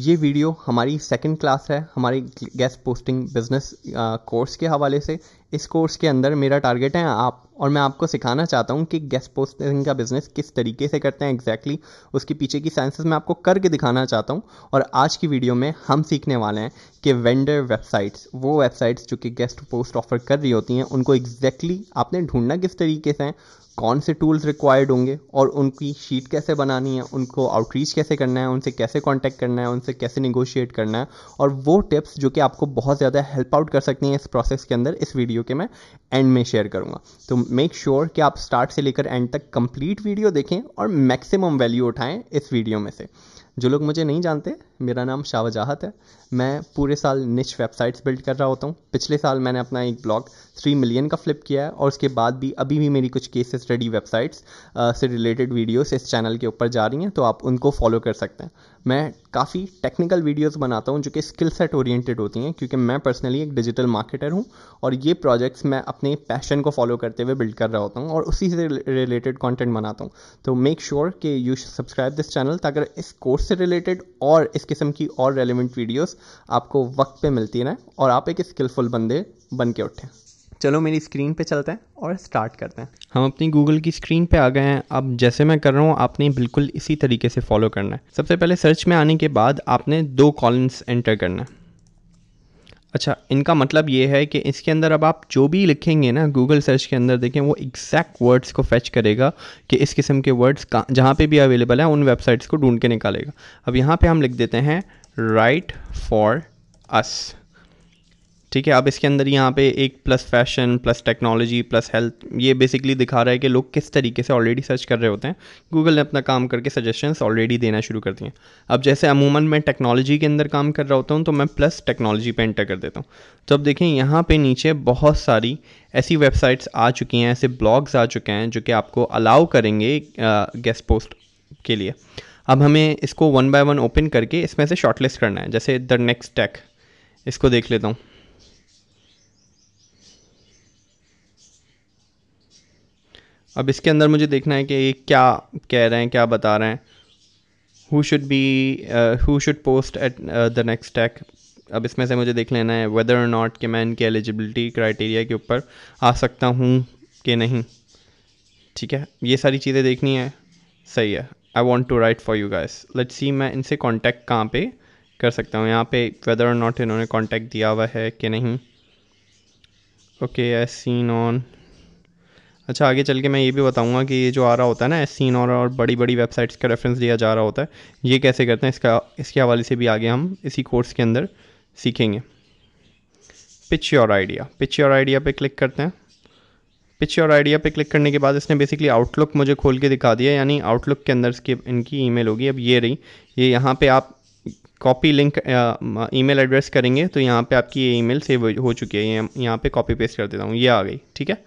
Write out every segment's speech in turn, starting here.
ये वीडियो हमारी second class है हमारी गेस्ट पोस्टिंग बिजनेस कोर्स के हवाले से इस कोर्स के अंदर मेरा टारगेट है आप और मैं आपको सिखाना चाहता हूँ कि गेस्ट पोस्टिंग का बिज़नेस किस तरीके से करते हैं एग्जैक्टली exactly, उसके पीछे की साइंसेस मैं आपको करके दिखाना चाहता हूँ और आज की वीडियो में हम सीखने वाले हैं कि वेंडर वेबसाइट्स वो वेबसाइट्स जो कि गेस्ट पोस्ट ऑफर कर रही होती हैं उनको एग्जैक्टली exactly आपने ढूंढना किस तरीके से कौन से टूल्स रिक्वायर्ड होंगे और उनकी शीट कैसे बनानी है उनको आउटरीच कैसे करना है उनसे कैसे कांटेक्ट करना है उनसे कैसे निगोशिएट करना है और वो टिप्स जो कि आपको बहुत ज़्यादा हेल्प आउट कर सकती हैं इस प्रोसेस के अंदर इस वीडियो के मैं एंड में शेयर करूँगा तो मेक श्योर sure कि आप स्टार्ट से लेकर एंड तक कंप्लीट वीडियो देखें और मैक्सिमम वैल्यू उठाएँ इस वीडियो में से जो लोग मुझे नहीं जानते मेरा नाम शाह वजाहत है मैं पूरे साल निच वेबसाइट्स बिल्ड कर रहा होता हूँ पिछले साल मैंने अपना एक ब्लॉग थ्री मिलियन का फ्लिप किया है और उसके बाद भी अभी भी मेरी कुछ केस स्टडी वेबसाइट्स से रिलेटेड वीडियोस इस चैनल के ऊपर जा रही हैं तो आप उनको फॉलो कर सकते हैं मैं काफ़ी टेक्निकल वीडियोस बनाता हूँ जो कि स्किल सेट ओरिएंटेड होती हैं क्योंकि मैं पर्सनली एक डिजिटल मार्केटर हूँ और ये प्रोजेक्ट्स मैं अपने पैशन को फॉलो करते हुए बिल्ड कर रहा होता हूँ और उसी से रिलेटेड कंटेंट बनाता हूँ तो मेक श्योर कि यू सब्सक्राइब दिस चैनल ताकि इस कोर्स से रिलेटेड और इस किस्म की और रेलिवेंट वीडियोज़ आपको वक्त पर मिलती रहें और आप एक स्किलफुल बंदे बन के उठें चलो मेरी स्क्रीन पे चलते हैं और स्टार्ट करते हैं हम अपनी गूगल की स्क्रीन पे आ गए हैं अब जैसे मैं कर रहा हूँ आपने बिल्कुल इसी तरीके से फॉलो करना है सबसे पहले सर्च में आने के बाद आपने दो कॉलम्स एंटर करना है अच्छा इनका मतलब ये है कि इसके अंदर अब आप जो भी लिखेंगे ना गूगल सर्च के अंदर देखें वो एग्जैक्ट वर्ड्स को फैच करेगा कि इस किस्म के वर्ड्स कहाँ जहाँ पर भी अवेलेबल हैं उन वेबसाइट्स को ढूंढ के निकालेगा अब यहाँ पर हम लिख देते हैं राइट फॉर अस ठीक है अब इसके अंदर यहाँ पे एक plus fashion plus technology plus health ये बेसिकली दिखा रहा है कि लोग किस तरीके से ऑलरेडी सर्च कर रहे होते हैं गूगल ने अपना काम करके सजेशंस ऑलरेडी देना शुरू कर दिए अब जैसे अमूमन मैं टेक्नोलॉजी के अंदर काम कर रहा होता हूँ तो मैं प्लस टेक्नोलॉजी पर एंटर कर देता हूँ तो अब देखें यहाँ पर नीचे बहुत सारी ऐसी वेबसाइट्स आ चुकी हैं ऐसे ब्लॉग्स आ चुके हैं जो कि आपको अलाउ करेंगे गेस्ट पोस्ट के लिए अब हमें इसको वन बाय वन ओपन करके इसमें से शॉर्टलिस्ट करना है जैसे द नेक्स्ट टेक इसको देख लेता हूँ अब इसके अंदर मुझे देखना है कि ये क्या कह रहे हैं क्या बता रहे हैं who should be who should post at the next tag अब इसमें से मुझे देख लेना है वेदर और नॉट कि मैं इनके एलिजिबिलिटी क्राइटेरिया के ऊपर आ सकता हूँ कि नहीं ठीक है ये सारी चीज़ें देखनी है सही है I want to write for you guys let's see मैं इनसे कॉन्टैक्ट कहाँ पे कर सकता हूँ यहाँ पे वेदर और नॉट इन्होंने कॉन्टैक्ट दिया हुआ है कि नहीं ओके आई सीन ऑन अच्छा आगे चल के मैं ये भी बताऊंगा कि ये जो आ रहा होता है ना सीन और और बड़ी बड़ी वेबसाइट्स का रेफरेंस दिया जा रहा होता है ये कैसे करते हैं इसका इसके हवाले से भी आगे हम इसी कोर्स के अंदर सीखेंगे pitch your idea pitch your idea पे क्लिक करते हैं पिच योर आइडिया पे क्लिक करने के बाद इसने बेसिकली आउटलुक मुझे खोल के दिखा दिया यानी आउटलुक के अंदर इसकी इनकी ई होगी अब ये रही ये यहाँ पर आप copy link email address करेंगे तो यहाँ पर आपकी ये मेल सेव हो चुकी है यहाँ पर कॉपी पेस्ट कर देता हूँ ये आ गई ठीक है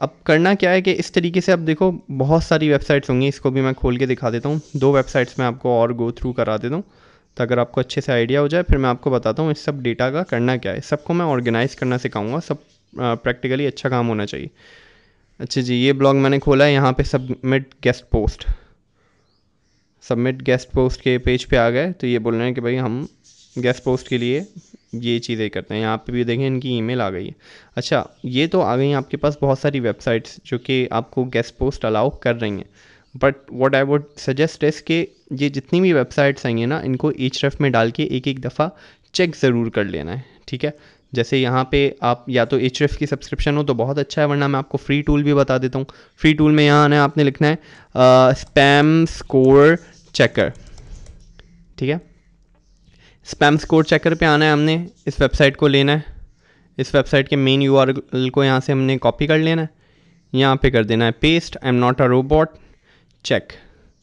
अब करना क्या है कि इस तरीके से आप देखो बहुत सारी वेबसाइट्स होंगी इसको भी मैं खोल के दिखा देता हूँ दो वेबसाइट्स मैं आपको और गो थ्रू करा देता हूँ तो अगर आपको अच्छे से आइडिया हो जाए फिर मैं आपको बताता हूँ इस सब डेटा का करना क्या है सबको मैं ऑर्गेनाइज़ करना सिखाऊंगा सब प्रैक्टिकली अच्छा काम होना चाहिए अच्छा जी ये ब्लॉग मैंने खोला है यहाँ पे submit guest post submit guest post के पेज पे आ गए तो ये बोल रहे हैं कि भाई हम गेस्ट पोस्ट के लिए ये चीज़ें करते हैं यहाँ पे भी देखें इनकी ईमेल आ गई है अच्छा ये तो आ गई हैं आपके पास बहुत सारी वेबसाइट्स जो कि आपको गेस्ट पोस्ट अलाउ कर रही हैं but what I would suggest is कि ये जितनी भी वेबसाइट्स आई हैं ना इनको एच में डाल के एक एक दफ़ा चेक ज़रूर कर लेना है ठीक है जैसे यहाँ पे आप या तो एच की सब्सक्रिप्शन हो तो बहुत अच्छा है वरना मैं आपको फ्री टूल भी बता देता हूँ फ्री टूल में यहाँ आना है आपने लिखना है स्पैम स्कोर चेकर ठीक है स्पैम स्कोर चेकर पे आना है हमने इस वेबसाइट को लेना है इस वेबसाइट के मेन यू को यहाँ से हमने कॉपी कर लेना है यहाँ पे कर देना है paste I am not a robot check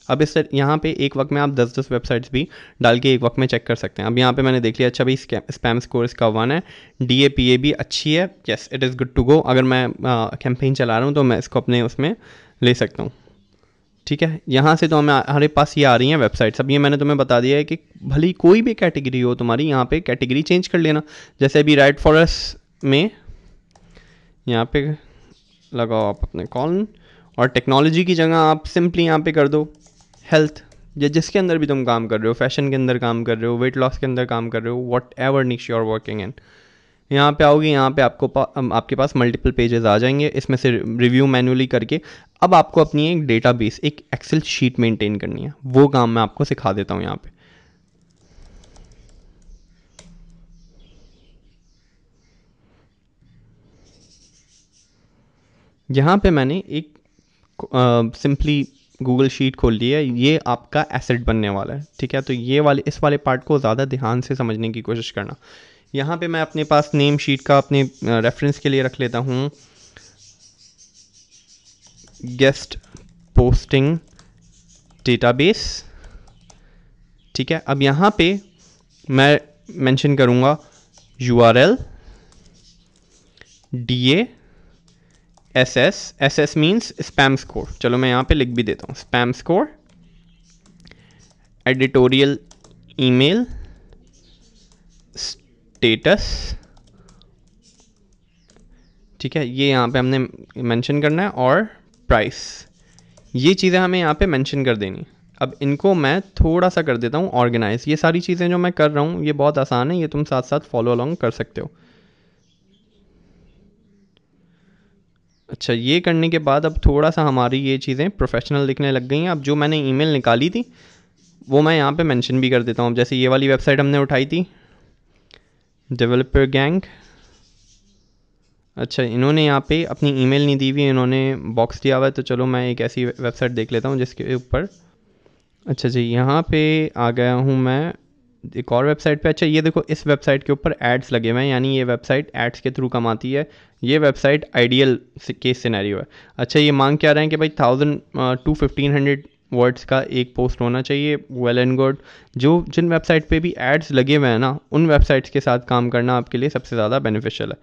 अब इस यहाँ पे एक वक्त में आप 10-10 वेबसाइट्स भी डाल के एक वक्त में चेक कर सकते हैं अब यहाँ पे मैंने देख लिया अच्छा भाई स्पैम स्कोर इसका वन है डी ए पी ए भी अच्छी है yes it is good to go अगर मैं कैंपेन चला रहा हूँ तो मैं इसको अपने उसमें ले सकता हूँ ठीक है यहाँ से तो हमें हमारे पास ये आ रही हैं वेबसाइट्स अब ये मैंने तुम्हें बता दिया है कि भली कोई भी कैटेगरी हो तुम्हारी यहाँ पे कैटेगरी चेंज कर लेना जैसे अभी राइट फॉरेस्ट में यहाँ पे लगाओ आप अपने कॉलन और टेक्नोलॉजी की जगह आप सिंपली यहाँ पे कर दो हेल्थ या जिसके अंदर भी तुम काम कर रहे हो फैशन के अंदर काम कर रहे हो वेट लॉस के अंदर काम कर रहे हो whatever niche you are working and यहाँ पे आओगे यहाँ पे आपको पा, आपके पास मल्टीपल पेजेस आ जाएंगे इसमें से रिव्यू मैनुअली करके अब आपको अपनी एक बेस एक एक्सेल शीट मेंटेन करनी है वो काम मैं आपको सिखा देता हूँ यहाँ पे यहाँ पे मैंने एक सिंपली uh, गूगल शीट खोल ली है ये आपका एसेट बनने वाला है ठीक है तो ये वाले इस वाले पार्ट को ज़्यादा ध्यान से समझने की कोशिश करना यहाँ पे मैं अपने पास नेम शीट का अपने रेफरेंस के लिए रख लेता हूँ गेस्ट पोस्टिंग डेटाबेस ठीक है अब यहाँ पे मैं मेंशन करूँगा U R L D A S S S S means spam score चलो मैं यहाँ पे लिख भी देता हूँ spam score editorial email status ठीक है ये यहाँ पे हमने मेंशन करना है और प्राइस ये चीज़ें हमें यहाँ पे मेंशन कर देनी अब इनको मैं थोड़ा सा कर देता हूँ ऑर्गेनाइज ये सारी चीज़ें जो मैं कर रहा हूँ ये बहुत आसान है ये तुम साथ साथ फॉलो अलॉन्ग कर सकते हो अच्छा ये करने के बाद अब थोड़ा सा हमारी ये चीज़ें प्रोफेशनल दिखने लग गई हैं अब जो मैंने ईमेल निकाली थी वो मैं यहाँ पे मेंशन भी कर देता हूँ जैसे ये वाली वेबसाइट हमने उठाई थी डेवलपर गैंग अच्छा इन्होंने यहाँ पे अपनी ईमेल नहीं दी हुई इन्होंने बॉक्स दिया हुआ है तो चलो मैं एक ऐसी वेबसाइट देख लेता हूँ जिसके ऊपर अच्छा जी यहाँ पे आ गया हूँ मैं एक और वेबसाइट पे अच्छा ये देखो इस वेबसाइट के ऊपर एड्स लगे हुए हैं यानी ये वेबसाइट एड्स के थ्रू कमाती है ये वेबसाइट आइडियल केस सिनेरियो है अच्छा ये मांग क्या रहे हैं कि भाई thousand to fifteen hundred words का एक पोस्ट होना चाहिए वेल एंड गुड जो जिन वेबसाइट पे भी एड्स लगे हुए हैं ना उन वेबसाइट्स के साथ काम करना आपके लिए सबसे ज़्यादा बेनिफिशियल है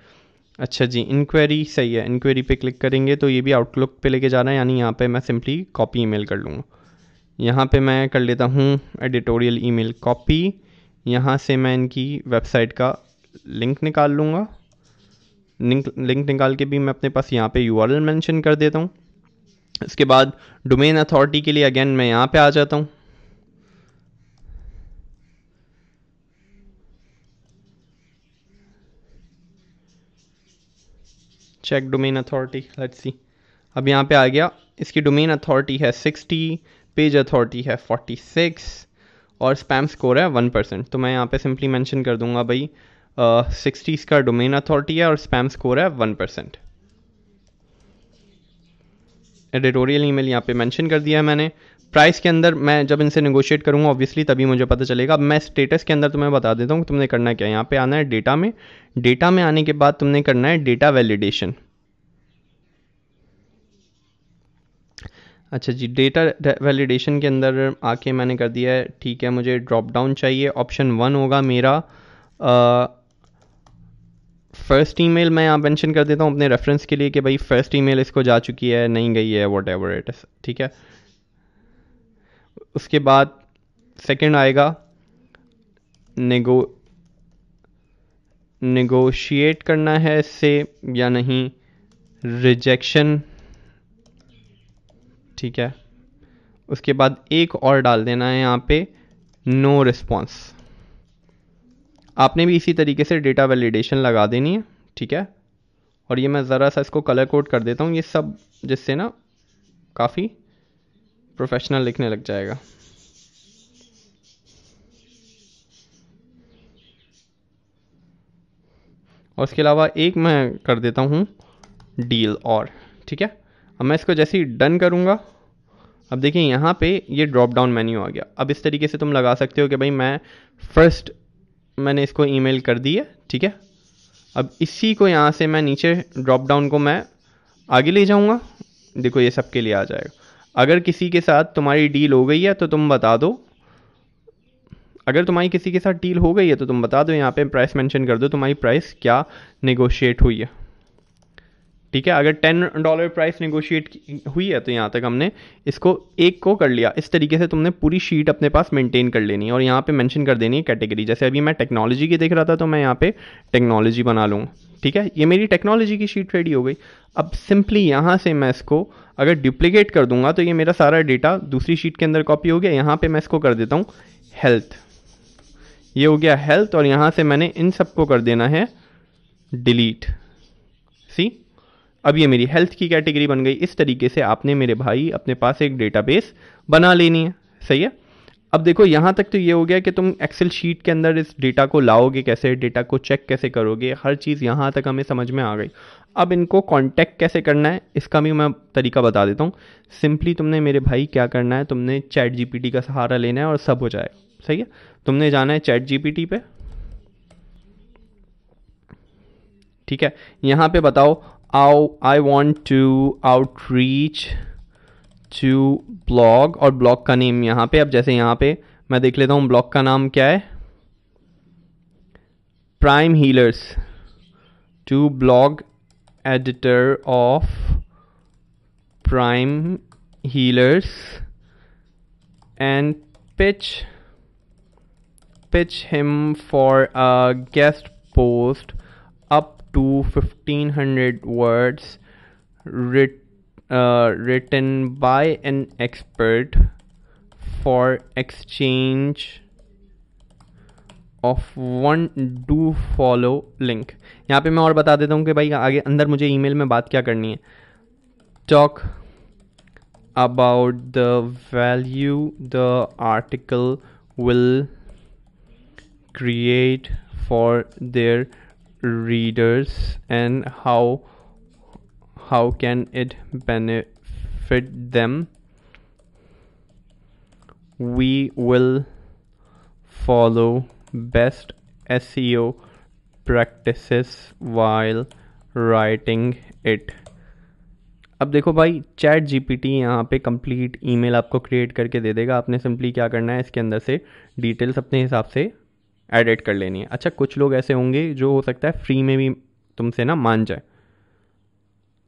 अच्छा जी इंक्वायरी सही है इंक्वायरी पे क्लिक करेंगे तो ये भी आउटलुक पे लेके जा रहा है यानी यहाँ पे मैं सिंपली कॉपी ईमेल कर लूँगा यहाँ पे मैं कर लेता हूँ एडिटोरियल ईमेल कॉपी यहाँ से मैं इनकी वेबसाइट का लिंक निकाल लूँगा लिंक लिंक निकाल के भी मैं अपने पास यहाँ पे यू आर एल मैंशन कर देता हूँ इसके बाद डोमेन अथॉरिटी के लिए अगेन मैं यहाँ पे आ जाता हूँ check domain authority let's see अब यहाँ पे आ गया इसकी डोमेन अथॉरिटी है सिक्सटी पेज अथॉरिटी है फोर्टी सिक्स और स्पैम स्कोर है वन परसेंट तो मैं यहाँ पे सिंपली मेंशन कर दूंगा भाई सिक्सटीज़ uh, का डोमेन अथॉरिटी है और स्पैम स्कोर है वन परसेंट एडिटोरियल ईमेल यहाँ पे मैंशन कर दिया है मैंने प्राइस के अंदर मैं जब इनसे नेगोशिएट करूँगा ऑब्वियसली तभी मुझे पता चलेगा अब मैं स्टेटस के अंदर तुम्हें बता देता हूँ तुमने करना क्या है यहाँ पे आना है डेटा में डेटा में आने के बाद तुमने करना है डेटा वैलिडेशन अच्छा जी डेटा वैलिडेशन के अंदर आके मैंने कर दिया है ठीक है मुझे ड्रॉप डाउन चाहिए ऑप्शन वन होगा मेरा फर्स्ट ईमेल मैं यहाँ मेंशन कर देता हूँ अपने रेफरेंस के लिए कि भाई फर्स्ट ईमेल इसको जा चुकी है नहीं गई है वॉट एवर इट इज़ ठीक है उसके बाद सेकंड आएगा नेगो नेगोशिएट करना है इससे या नहीं रिजेक्शन ठीक है उसके बाद एक और डाल देना है यहाँ पे नो रिस्पॉन्स आपने भी इसी तरीके से डेटा वैलिडेशन लगा देनी है ठीक है और ये मैं ज़रा सा इसको कलर कोड कर देता हूँ ये सब जिससे ना काफ़ी प्रोफेशनल लिखने लग जाएगा और इसके अलावा एक मैं कर देता हूँ डील और ठीक है अब मैं इसको जैसे ही डन करूँगा अब देखिए यहाँ पे ये ड्रॉप डाउन मेन्यू आ गया अब इस तरीके से तुम लगा सकते हो कि भाई मैं फर्स्ट मैंने इसको ईमेल कर दी है ठीक है अब इसी को यहाँ से मैं नीचे ड्रॉप डाउन को मैं आगे ले जाऊँगा देखो ये सब के लिए आ जाएगा अगर किसी के साथ तुम्हारी डील हो गई है तो तुम बता दो अगर तुम्हारी किसी के साथ डील हो गई है तो तुम बता दो यहाँ पे प्राइस मेंशन कर दो तुम्हारी प्राइस क्या नेगोशिएट हुई है ठीक है अगर टेन डॉलर प्राइस नेगोशिएट हुई है तो यहाँ तक हमने इसको एक को कर लिया इस तरीके से तुमने पूरी शीट अपने पास मेंटेन कर लेनी है और यहाँ पे मेंशन कर देनी है कैटेगरी जैसे अभी मैं टेक्नोलॉजी की देख रहा था तो मैं यहाँ पे टेक्नोलॉजी बना लूँ ठीक है ये मेरी टेक्नोलॉजी की शीट रेडी हो गई अब सिंपली यहाँ से मैं इसको अगर डुप्लीकेट कर दूंगा तो ये मेरा सारा डेटा दूसरी शीट के अंदर कॉपी हो गया यहाँ पर मैं इसको कर देता हूँ हेल्थ ये हो गया हेल्थ और यहाँ से मैंने इन सबको कर देना है डिलीट अब ये मेरी हेल्थ की कैटेगरी बन गई इस तरीके से आपने मेरे भाई अपने पास एक डेटाबेस बना लेनी है सही है अब देखो यहाँ तक तो ये हो गया कि तुम एक्सेल शीट के अंदर इस डेटा को लाओगे कैसे डेटा को चेक कैसे करोगे हर चीज़ यहाँ तक हमें समझ में आ गई अब इनको कांटेक्ट कैसे करना है इसका भी मैं तरीका बता देता हूँ सिंपली तुमने मेरे भाई क्या करना है तुमने चैट जीपीटी का सहारा लेना है और सब हो जाएगा सही है तुमने जाना है चैट जी पी ठीक है यहाँ पे बताओ I want to outreach to blog और ब्लॉग का नेम यहाँ पे अब जैसे यहाँ पे मैं देख लेता हूँ ब्लॉग का नाम क्या है Prime Healers to blog editor of Prime Healers and pitch pitch him for a guest post to 1500 words writ, uh, written by an expert for exchange of one do follow link यहाँ पे मैं और बता देता हूँ कि भाई आगे अंदर मुझे ईमेल में बात क्या करनी है talk about the value the article will create for their readers and how how can it benefit them we will follow best SEO practices while writing it अब देखो भाई चैट जी पी टी यहाँ पे complete mail आपको create करके दे देगा आपने simply क्या करना है इसके अंदर से डिटेल्स अपने हिसाब से एडिट कर लेनी है अच्छा कुछ लोग ऐसे होंगे जो हो सकता है फ्री में भी तुमसे ना मान जाए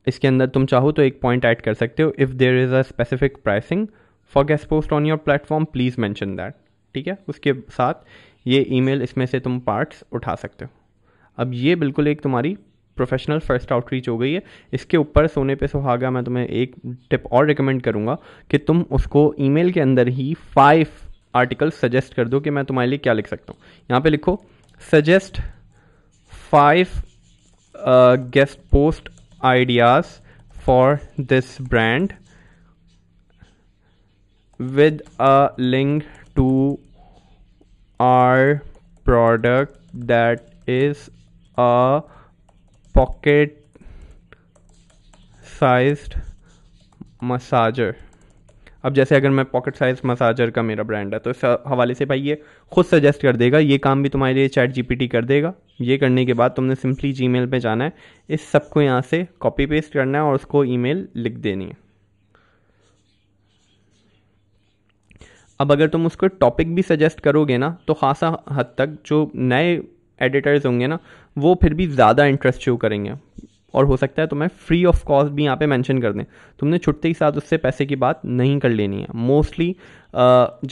इसके अंदर तुम चाहो तो एक पॉइंट ऐड कर सकते हो if there is a specific pricing for guest post on your platform please mention that ठीक है उसके साथ ये मेल इसमें से तुम पार्ट्स उठा सकते हो अब ये बिल्कुल एक तुम्हारी प्रोफेशनल फर्स्ट आउटरीच हो गई है इसके ऊपर सोने पे सुहागा मैं तुम्हें एक टिप और रिकमेंड करूँगा कि तुम उसको ईमेल के अंदर ही फाइव आर्टिकल सजेस्ट कर दो कि मैं तुम्हारे लिए क्या लिख सकता हूँ यहाँ पे लिखो suggest five guest post ideas for this brand with a link to our product that is a pocket sized massager अब जैसे अगर मैं पॉकेट साइज मसाजर का मेरा ब्रांड है तो इस हवाले से भाई ये खुद सजेस्ट कर देगा ये काम भी तुम्हारे लिए चैट जीपीटी कर देगा ये करने के बाद तुमने सिंपली जी मेल जाना है इस सब को यहाँ से कॉपी पेस्ट करना है और उसको ई लिख देनी है अब अगर तुम उसको टॉपिक भी सजेस्ट करोगे ना तो खासा हद तक जो नए एडिटर्स होंगे ना वो फिर भी ज़्यादा इंटरेस्ट शो करेंगे और हो सकता है तुम्हें फ्री ऑफ कॉस्ट भी यहाँ पे मेंशन कर दें तुमने छुट्टी के साथ उससे पैसे की बात नहीं कर लेनी है मोस्टली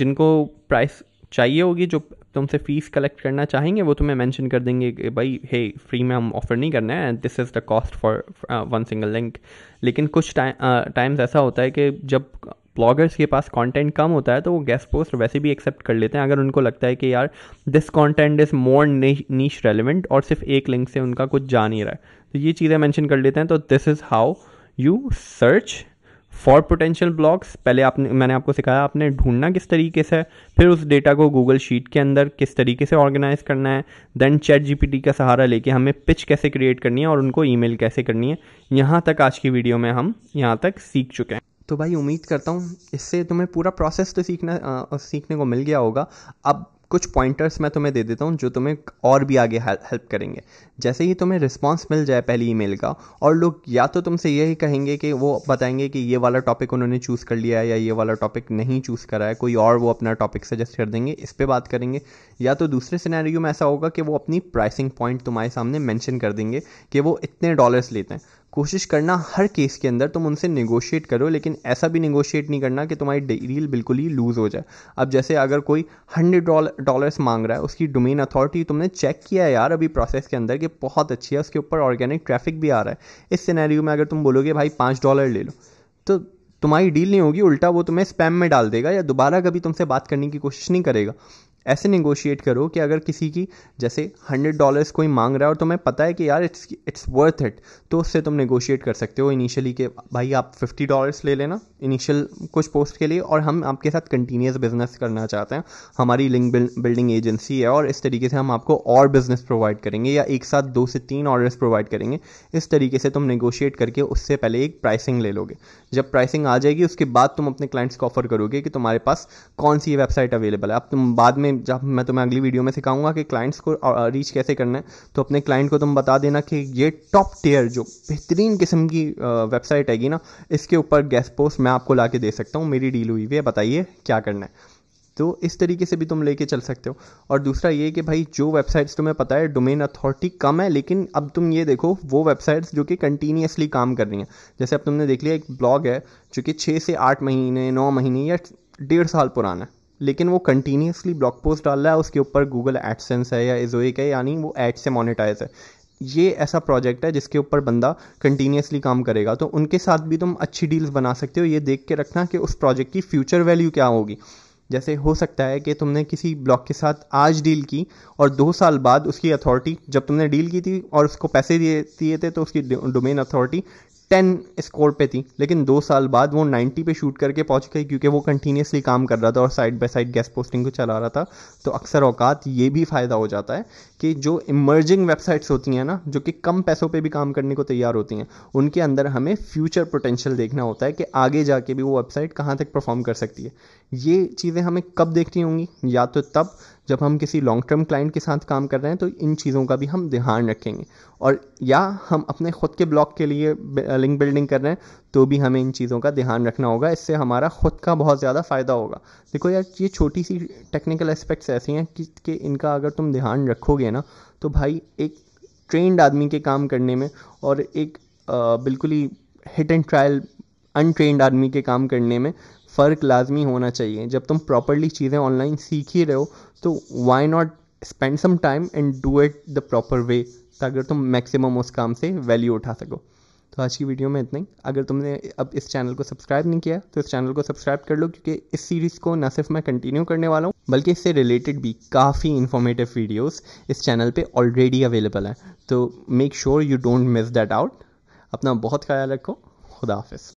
जिनको प्राइस चाहिए होगी जो तुमसे फ़ीस कलेक्ट करना चाहेंगे वो तुम्हें मेंशन कर देंगे कि भाई हे फ्री में हम ऑफर नहीं करना है and this is the cost for one single link लेकिन कुछ टाइम्स ऐसा होता है कि जब ब्लॉगर्स के पास कंटेंट कम होता है तो वो गेस्ट पोस्ट वैसे भी एक्सेप्ट कर लेते हैं अगर उनको लगता है कि यार दिस कंटेंट इज़ मोर नीच रेलिवेंट और सिर्फ एक लिंक से उनका कुछ जा नहीं रहा है तो ये चीज़ें मैंशन कर लेते हैं तो this is how you search for potential blogs पहले आपने मैंने आपको सिखाया आपने ढूंढना किस तरीके से फिर उस डेटा को गूगल शीट के अंदर किस तरीके से ऑर्गेनाइज करना है देन चैट जीपीटी का सहारा लेके हमें पिच कैसे क्रिएट करनी है और उनको ईमेल कैसे करनी है यहाँ तक आज की वीडियो में हम यहाँ तक सीख चुके हैं तो भाई उम्मीद करता हूँ इससे तुम्हें पूरा प्रोसेस तो सीखना आ, सीखने को मिल गया होगा अब कुछ पॉइंटर्स मैं तुम्हें दे देता हूँ जो तुम्हें और भी आगे हेल्प करेंगे जैसे ही तुम्हें रिस्पांस मिल जाए पहली ईमेल का और लोग या तो तुमसे यही कहेंगे कि वो बताएंगे कि ये वाला टॉपिक उन्होंने चूज़ कर लिया है या ये वाला टॉपिक नहीं चूज़ करा है कोई और वो अपना टॉपिक सजेस्ट कर देंगे इस पर बात करेंगे या तो दूसरे सिनेरियो में ऐसा होगा कि वो अपनी प्राइसिंग पॉइंट तुम्हारे सामने मैंशन कर देंगे कि वो इतने डॉलर्स लेते हैं कोशिश करना हर केस के अंदर तुम उनसे निगोशिएट करो लेकिन ऐसा भी निगोशिएट नहीं करना कि तुम्हारी डील बिल्कुल ही लूज़ हो जाए अब जैसे अगर कोई हंड्रेड डॉलर्स मांग रहा है उसकी डोमेन अथॉरिटी तुमने चेक किया है यार अभी प्रोसेस के अंदर कि बहुत अच्छी है उसके ऊपर ऑर्गेनिक ट्रैफिक भी आ रहा है इस सिनेरियो में अगर तुम बोलोगे भाई पाँच डॉलर ले लो तो तुम्हारी डील नहीं होगी उल्टा वो तुम्हें स्पैम में डाल देगा या दोबारा कभी तुमसे बात करने की कोशिश नहीं करेगा ऐसे निगोशिएट करो कि अगर किसी की जैसे हंड्रेड डॉलर्स कोई मांग रहा है और तुम्हें पता है कि यार इट्स इट्स वर्थ इट तो उससे तुम निगोशिएट कर सकते हो इनिशियली के भाई आप फिफ्टी डॉलर्स ले लेना इनिशियल कुछ पोस्ट के लिए और हम आपके साथ कंटिन्यूस बिजनेस करना चाहते हैं हमारी लिंक बिल्डिंग एजेंसी है और इस तरीके से हम आपको और बिजनेस प्रोवाइड करेंगे या एक साथ दो से तीन ऑर्डर्स प्रोवाइड करेंगे इस तरीके से तुम निगोशिएट करके उससे पहले एक प्राइसिंग ले लोगे जब प्राइसिंग आ जाएगी उसके बाद तुम अपने क्लाइंट्स को ऑफर करोगे कि तुम्हारे पास कौन सी वेबसाइट अवेलेबल है अब तुम बाद में जब मैं तुम्हें अगली वीडियो में सिखाऊंगा कि क्लाइंट्स को रीच कैसे करना है तो अपने क्लाइंट को तुम बता देना कि ये टॉप टीयर जो बेहतरीन किस्म की वेबसाइट हैगी ना इसके ऊपर गैस पोस्ट मैं आपको ला दे सकता हूँ मेरी डील हुई हुई है बताइए क्या करना है तो इस तरीके से भी तुम लेके चल सकते हो और दूसरा ये कि भाई जो वेबसाइट्स तुम्हें पता है डोमेन अथॉरिटी कम है लेकिन अब तुम ये देखो वो वेबसाइट्स जो कि कंटिन्यूसली काम कर रही हैं जैसे अब तुमने देख लिया एक ब्लॉग है जो कि छः से आठ महीने नौ महीने या डेढ़ साल पुराना है लेकिन वो कंटिन्यूसली ब्लॉग पोस्ट डाल रहा है उसके ऊपर गूगल एडसेंस है या इजोइक है यानी वो एड से मोनिटाइज है ये ऐसा प्रोजेक्ट है जिसके ऊपर बंदा कंटिन्यूसली काम करेगा तो उनके साथ भी तुम अच्छी डील्स बना सकते हो ये देख के रखना कि उस प्रोजेक्ट की फ्यूचर वैल्यू क्या होगी जैसे हो सकता है कि तुमने किसी ब्लॉक के साथ आज डील की और दो साल बाद उसकी अथॉरिटी जब तुमने डील की थी और उसको पैसे दिए दिए थे तो उसकी डोमेन अथॉरिटी टेन स्कोर पे थी लेकिन दो साल बाद वो नाइन्टी पे शूट करके पहुंच गई क्योंकि वो कंटिन्यूसली काम कर रहा था और side by side guest posting को चला रहा था तो अक्सर औकात ये भी फ़ायदा हो जाता है कि जो इमर्जिंग वेबसाइट्स होती हैं ना जो कि कम पैसों पे भी काम करने को तैयार होती हैं उनके अंदर हमें फ्यूचर पोटेंशियल देखना होता है कि आगे जाके भी वो वेबसाइट कहाँ तक परफॉर्म कर सकती है ये चीज़ें हमें कब देखनी होंगी या तो तब जब हम किसी लॉन्ग टर्म क्लाइंट के साथ काम कर रहे हैं तो इन चीज़ों का भी हम ध्यान रखेंगे और या हम अपने खुद के ब्लॉग के लिए लिंक बिल्डिंग कर रहे हैं तो भी हमें इन चीज़ों का ध्यान रखना होगा इससे हमारा खुद का बहुत ज़्यादा फ़ायदा होगा देखो यार ये छोटी सी टेक्निकल एस्पेक्ट्स ऐसी हैं कि, कि इनका अगर तुम ध्यान रखोगे ना तो भाई एक ट्रेंड आदमी के काम करने में और एक आ, बिल्कुल ही हिट एंड ट्रायल अनट्रेंड आदमी के काम करने में फ़र्क लाजमी होना चाहिए जब तुम प्रॉपरली चीज़ें ऑनलाइन सीख ही रहे हो तो why not spend some time and do it the proper way ताकि तुम मैक्सिमम उस काम से वैल्यू उठा सको तो आज की वीडियो में इतना ही अगर तुमने अब इस चैनल को सब्सक्राइब नहीं किया तो इस चैनल को सब्सक्राइब कर लो क्योंकि इस सीरीज़ को ना सिर्फ मैं कंटिन्यू करने वाला हूँ बल्कि इससे रिलेटेड भी काफ़ी इन्फॉर्मेटिव वीडियोस इस चैनल पे ऑलरेडी अवेलेबल हैं तो make sure you don't miss that out अपना बहुत ख्याल रखो खुदा हाफिज़